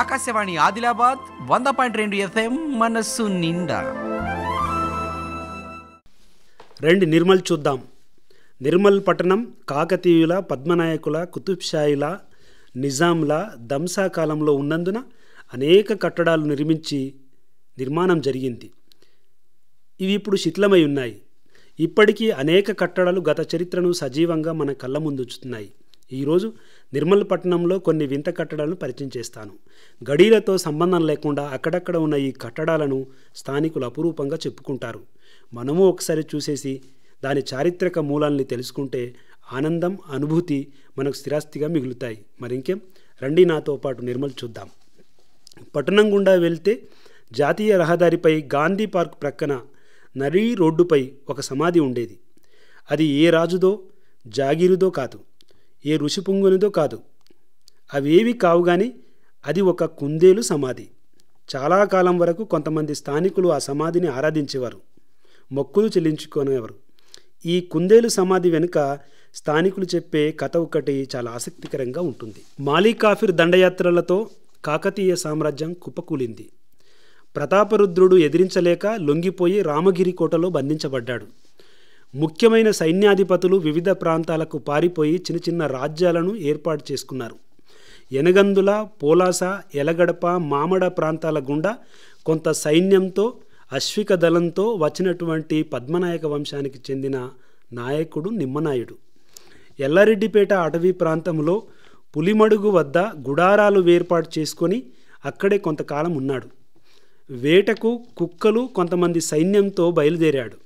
ఆకాశవాణి ఆదిలాబాద్ వంద పాయింట్ రెండు ఎఫ్ఎం మనస్సు నిండా రెండు నిర్మల్ చూద్దాం నిర్మల్ పట్టణం కాకతీయుల పద్మనాయకుల కుతుబ్షాయిల నిజాంల దంసా కాలంలో ఉన్నందున అనేక కట్టడాలు నిర్మించి నిర్మాణం జరిగింది ఇవి ఇప్పుడు శిథిలమై ఉన్నాయి ఇప్పటికీ అనేక కట్టడాలు గత చరిత్రను సజీవంగా మన కళ్ళ ముందుంచుతున్నాయి ఈరోజు నిర్మల్పట్నంలో కొన్ని వింత కట్టడాలను పరిచయం చేస్తాను గడీలతో సంబంధం లేకుండా అక్కడక్కడ ఉన్న ఈ కట్టడాలను స్థానికులు అపురూపంగా చెప్పుకుంటారు మనము ఒకసారి చూసేసి దాని చారిత్రక మూలాల్ని తెలుసుకుంటే ఆనందం అనుభూతి మనకు స్థిరాస్తిగా మిగులుతాయి మరింకేం రండి నాతో పాటు నిర్మల్ చూద్దాం పట్టణం గుండా వెళ్తే జాతీయ రహదారిపై గాంధీ పార్క్ ప్రక్కన నరీ రోడ్డుపై ఒక సమాధి ఉండేది అది ఏ రాజుదో జాగీరుదో కాదు ఏ ఋషి పొంగునిదో కాదు అవేవి కావు అది ఒక కుందేలు సమాధి చాలా కాలం వరకు కొంతమంది స్థానికులు ఆ సమాధిని ఆరాధించేవారు మొక్కులు చెల్లించుకునేవారు ఈ కుందేలు సమాధి వెనుక స్థానికులు చెప్పే కథ ఒకటి చాలా ఆసక్తికరంగా ఉంటుంది మాలీ దండయాత్రలతో కాకతీయ సామ్రాజ్యం కుప్పకూలింది ప్రతాపరుద్రుడు ఎదిరించలేక లొంగిపోయి రామగిరి కోటలో బంధించబడ్డాడు ముఖ్యమైన సైన్యాధిపతులు వివిధ ప్రాంతాలకు పారిపోయి చిన్న చిన్న రాజ్యాలను ఏర్పాటు చేసుకున్నారు ఎనగందుల పోలాస ఎలగడప మామడ ప్రాంతాల గుండా కొంత సైన్యంతో అశ్విక దళంతో వచ్చినటువంటి పద్మనాయక వంశానికి చెందిన నాయకుడు నిమ్మనాయుడు ఎల్లారెడ్డిపేట అటవీ ప్రాంతంలో పులిమడుగు వద్ద గుడారాలు ఏర్పాటు చేసుకొని అక్కడే కొంతకాలం ఉన్నాడు వేటకు కుక్కలు కొంతమంది సైన్యంతో బయలుదేరాడు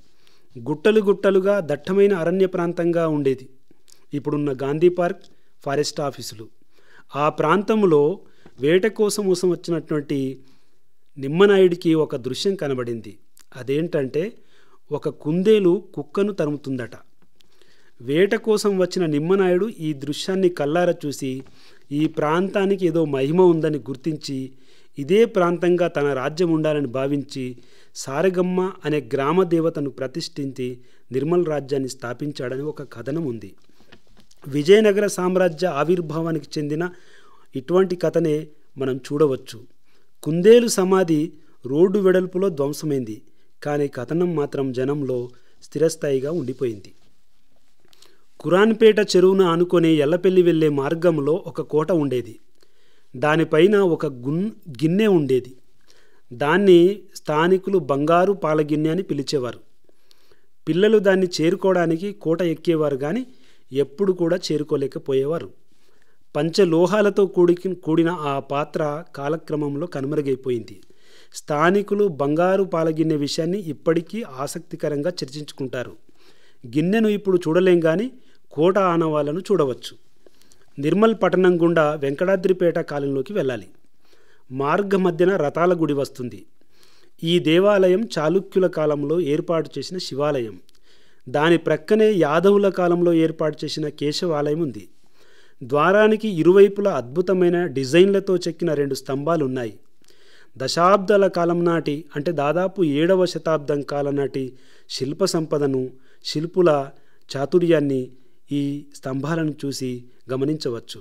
గుట్టలు గుట్టలుగా దట్టమైన అరణ్య ప్రాంతంగా ఉండేది ఇప్పుడున్న గాంధీ పార్క్ ఫారెస్ట్ ఆఫీసులు ఆ ప్రాంతంలో వేట కోసం వచ్చినటువంటి నిమ్మనాయుడికి ఒక దృశ్యం కనబడింది అదేంటంటే ఒక కుందేలు కుక్కను తరుముతుందట వేట కోసం వచ్చిన నిమ్మనాయుడు ఈ దృశ్యాన్ని కల్లార చూసి ఈ ప్రాంతానికి ఏదో మహిమ ఉందని గుర్తించి ఇదే ప్రాంతంగా తన రాజ్యం ఉండాలని భావించి సారగమ్మ అనే గ్రామ దేవతను ప్రతిష్ఠించి నిర్మల్ రాజ్యాన్ని స్థాపించాడని ఒక కథనం ఉంది విజయనగర సామ్రాజ్య ఆవిర్భావానికి చెందిన ఇటువంటి కథనే మనం చూడవచ్చు కుందేలు సమాధి రోడ్డు వెడల్పులో ధ్వంసమైంది కానీ కథనం మాత్రం జనంలో స్థిరస్థాయిగా ఉండిపోయింది కురాన్పేట చెరువును ఆనుకొని ఎల్లపెల్లి వెళ్లే మార్గంలో ఒక కోట ఉండేది దానిపైన ఒక గున్ గిన్నె ఉండేది దాన్ని స్థానికులు బంగారు పాలగిన్నె అని పిలిచేవారు పిల్లలు దాన్ని చేరుకోవడానికి కోట ఎక్కేవారు కానీ ఎప్పుడు కూడా చేరుకోలేకపోయేవారు పంచలోహాలతో కూడి కూడిన ఆ పాత్ర కాలక్రమంలో కనుమరుగైపోయింది స్థానికులు బంగారు పాలగిన్నె విషయాన్ని ఇప్పటికీ ఆసక్తికరంగా చర్చించుకుంటారు గిన్నెను ఇప్పుడు చూడలేం కానీ కోట ఆనవాళ్లను చూడవచ్చు నిర్మల్ పట్టణం గుండా వెంకటాద్రిపేట కాలంలోకి వెళ్ళాలి మార్గ మధ్యన రథాల గుడి వస్తుంది ఈ దేవాలయం చాళుక్యుల కాలంలో ఏర్పాటు చేసిన శివాలయం దాని ప్రక్కనే యాదవుల కాలంలో ఏర్పాటు చేసిన కేశవాలయం ఉంది ద్వారానికి ఇరువైపుల అద్భుతమైన డిజైన్లతో చెక్కిన రెండు స్తంభాలు ఉన్నాయి దశాబ్దాల కాలం నాటి అంటే దాదాపు ఏడవ శతాబ్దం కాలం నాటి శిల్ప సంపదను శిల్పుల చాతుర్యాన్ని ఈ స్తంభాలను చూసి గమనించవచ్చు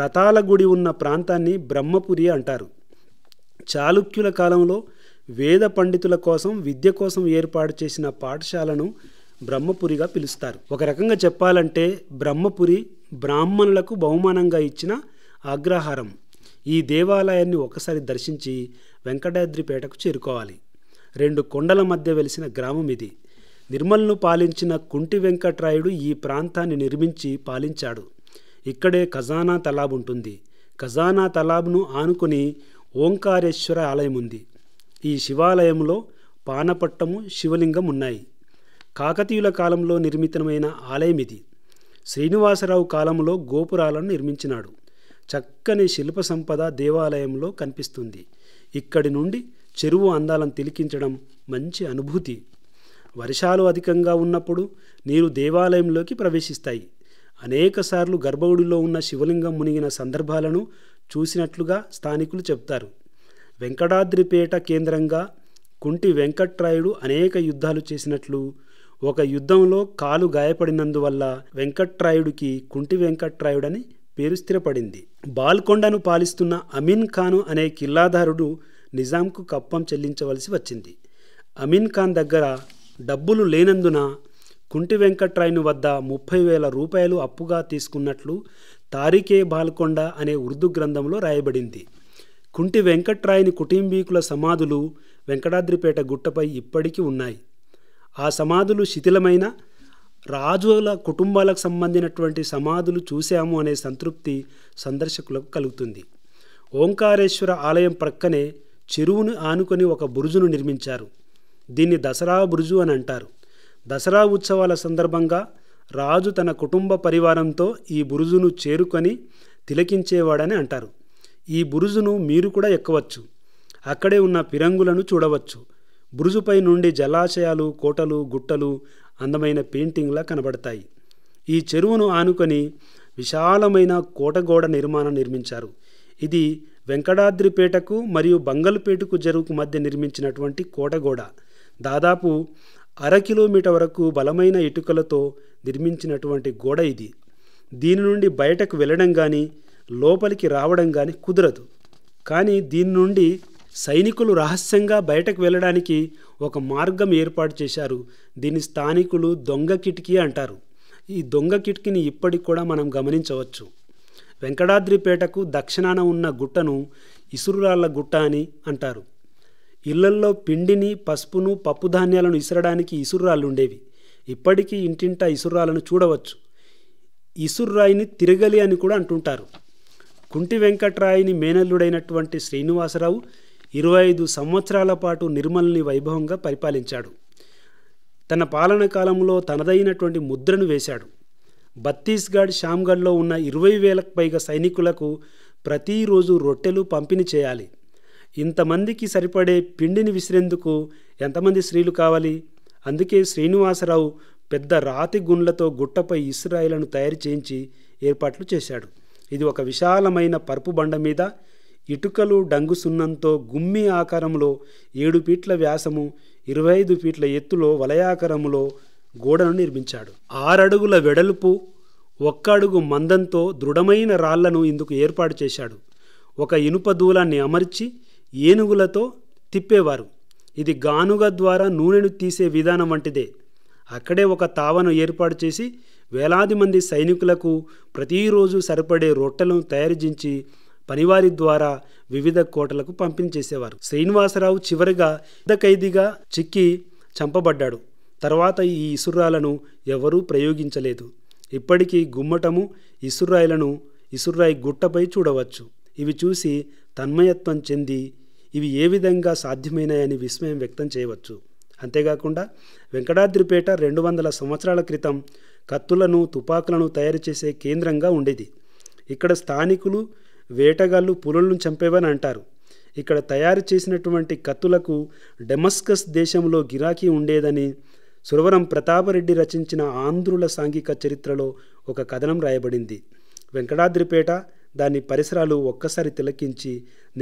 రథాల గుడి ఉన్న ప్రాంతాన్ని బ్రహ్మపురి అంటారు చాళుక్యుల కాలంలో వేద పండితుల కోసం విద్య కోసం ఏర్పాటు చేసిన పాఠశాలను బ్రహ్మపురిగా పిలుస్తారు ఒక రకంగా చెప్పాలంటే బ్రహ్మపురి బ్రాహ్మణులకు బహుమానంగా ఇచ్చిన అగ్రహారం ఈ దేవాలయాన్ని ఒకసారి దర్శించి వెంకటాద్రిపేటకు చేరుకోవాలి రెండు కొండల మధ్య వెలిసిన గ్రామం ఇది నిర్మల్ను పాలించిన కుంటి వెంకట్రాయుడు ఈ ప్రాంతాన్ని నిర్మించి పాలించాడు ఇక్కడే ఖజానా తలాబ్ ఉంటుంది ఖజానా తలాబ్ను ఆనుకుని ఓంకారేశ్వర ఆలయం ఉంది ఈ శివాలయంలో పానపట్టము శివలింగం ఉన్నాయి కాకతీయుల కాలంలో నిర్మితమైన ఆలయం ఇది శ్రీనివాసరావు కాలంలో గోపురాలను నిర్మించినాడు చక్కని శిల్ప సంపద దేవాలయంలో కనిపిస్తుంది ఇక్కడి నుండి చెరువు అందాలను తిలికించడం మంచి అనుభూతి వర్షాలు అధికంగా ఉన్నప్పుడు నీరు దేవాలయంలోకి ప్రవేశిస్తాయి అనేకసార్లు గర్భగుడిలో ఉన్న శివలింగం మునిగిన సందర్భాలను చూసినట్లుగా స్థానికులు చెప్తారు వెంకటాద్రిపేట కేంద్రంగా కుంటి వెంకట్రాయుడు అనేక యుద్ధాలు చేసినట్లు ఒక యుద్ధంలో కాలు గాయపడినందువల్ల వెంకట్రాయుడికి కుంటి వెంకట్రాయుడని పేరు స్థిరపడింది బాల్కొండను పాలిస్తున్న అమీన్ ఖాను అనే కిల్లాదారుడు నిజాంకు కప్పం చెల్లించవలసి వచ్చింది అమీన్ ఖాన్ దగ్గర డబ్బులు లేనందున కుంటి వెంకట్రాయ్ను వద్ద ముప్పై వేల రూపాయలు అప్పుగా తీసుకున్నట్లు తారికే బాల్కొండ అనే ఉర్దూ గ్రంథంలో రాయబడింది కుంటి వెంకట్రాయ్ని కుటుంబీకుల సమాధులు వెంకటాద్రిపేట గుట్టపై ఇప్పటికీ ఉన్నాయి ఆ సమాధులు శిథిలమైన రాజుల కుటుంబాలకు సంబంధించినటువంటి సమాధులు చూశాము అనే సంతృప్తి సందర్శకులకు కలుగుతుంది ఓంకారేశ్వర ఆలయం ప్రక్కనే చెరువును ఆనుకొని ఒక బురుజును నిర్మించారు దీన్ని దసరా బురుజు అని అంటారు దసరా ఉత్సవాల సందర్భంగా రాజు తన కుటుంబ పరివారంతో ఈ బురుజును చేరుకొని తిలకించేవాడని అంటారు ఈ బురుజును మీరు కూడా ఎక్కవచ్చు అక్కడే ఉన్న పిరంగులను చూడవచ్చు బురుజుపై నుండి జలాశయాలు కోటలు గుట్టలు అందమైన పెయింటింగ్లా కనబడతాయి ఈ చెరువును ఆనుకొని విశాలమైన కోటగోడ నిర్మాణం నిర్మించారు ఇది వెంకటాద్రిపేటకు మరియు బంగల్పేటకు జరువుకు మధ్య నిర్మించినటువంటి కోటగోడ దాదాపు అర కిలోమీటర్ వరకు బలమైన ఇటుకలతో నిర్మించినటువంటి గోడ ఇది దీని నుండి బయటకు వెళ్ళడం కానీ లోపలికి రావడం కానీ కుదరదు కానీ దీని నుండి సైనికులు రహస్యంగా బయటకు వెళ్ళడానికి ఒక మార్గం ఏర్పాటు చేశారు దీని స్థానికులు దొంగ కిటికీ అంటారు ఈ దొంగ కిటికీని ఇప్పటికి కూడా మనం గమనించవచ్చు వెంకటాద్రిపేటకు దక్షిణాన ఉన్న గుట్టను ఇసురురాళ్ల గుట్ట అని అంటారు ఇళ్లల్లో పిండిని పసుపును పప్పుధాన్యాలను ఇసరడానికి ఇసుర్రాళ్ళుండేవి ఇప్పటికీ ఇంటింటా ఇసుర్రాలను చూడవచ్చు ఇసుర్రాయిని తిరగలి అని కూడా అంటుంటారు కుంటి వెంకట్రాయిని మేనల్లుడైనటువంటి శ్రీనివాసరావు ఇరవై ఐదు సంవత్సరాల పాటు నిర్మల్ని వైభవంగా పరిపాలించాడు తన పాలన కాలంలో తనదైనటువంటి ముద్రను వేశాడు బత్తీస్గఢ్ షామ్గఢ్లో ఉన్న ఇరవై వేలకు పైగా సైనికులకు ప్రతిరోజు రొట్టెలు పంపిణీ చేయాలి ఇంతమందికి సరిపడే పిండిని విసిరేందుకు ఎంతమంది స్త్రీలు కావాలి అందుకే శ్రీనివాసరావు పెద్ద రాతి గుండ్లతో గుట్టపై ఇస్రాయిలను తయారు చేయించి ఏర్పాట్లు చేశాడు ఇది ఒక విశాలమైన పరుపు బండ మీద ఇటుకలు డంగు సున్నంతో గుమ్మి ఆకారంలో ఏడు ఫీట్ల వ్యాసము ఇరవై ఐదు ఫీట్ల ఎత్తులో వలయాకారములో గోడను నిర్మించాడు ఆరడుగుల వెడల్పు ఒక్క అడుగు మందంతో దృఢమైన రాళ్లను ఇందుకు ఏర్పాటు చేశాడు ఒక ఇనుప దూలాన్ని అమర్చి ఏనుగులతో తిప్పేవారు ఇది గానుగ ద్వారా నూనెను తీసే విధానం వంటిదే అక్కడే ఒక తావను ఏర్పాటు చేసి వేలాది మంది సైనికులకు ప్రతిరోజు సరిపడే రొట్టెలను తయారుచించి పనివారి ద్వారా వివిధ కోటలకు పంపించేసేవారు శ్రీనివాసరావు చివరిగా పెద్ద ఖైదీగా చిక్కి చంపబడ్డాడు తర్వాత ఈ ఇసుర్రాలను ఎవరూ ప్రయోగించలేదు ఇప్పటికీ గుమ్మటము ఇసుర్రాయలను ఇసుర్రాయి గుట్టపై చూడవచ్చు ఇవి చూసి తన్మయత్వం చెంది ఇవి ఏ విధంగా సాధ్యమైనాయని విస్మయం వ్యక్తం చేయవచ్చు అంతేకాకుండా వెంకటాద్రిపేట రెండు వందల సంవత్సరాల క్రితం కత్తులను తుపాకులను తయారు చేసే కేంద్రంగా ఉండేది ఇక్కడ స్థానికులు వేటగాళ్ళు పులులను చంపేవని అంటారు ఇక్కడ తయారు చేసినటువంటి కత్తులకు డెమస్కస్ దేశంలో గిరాకీ ఉండేదని సురవరం ప్రతాపరెడ్డి రచించిన ఆంధ్రుల సాంఘిక చరిత్రలో ఒక కథనం రాయబడింది వెంకటాద్రిపేట దాని పరిసరాలు ఒక్కసారి తిలకించి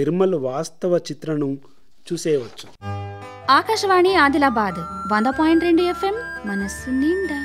నిర్మల్ వాస్తవ చిత్రను చూసేయవచ్చు ఆకాశవాణి ఆదిలాబాద్ వంద పాయింట్ రెండు ఎఫ్ఎం మనస్సు నిండా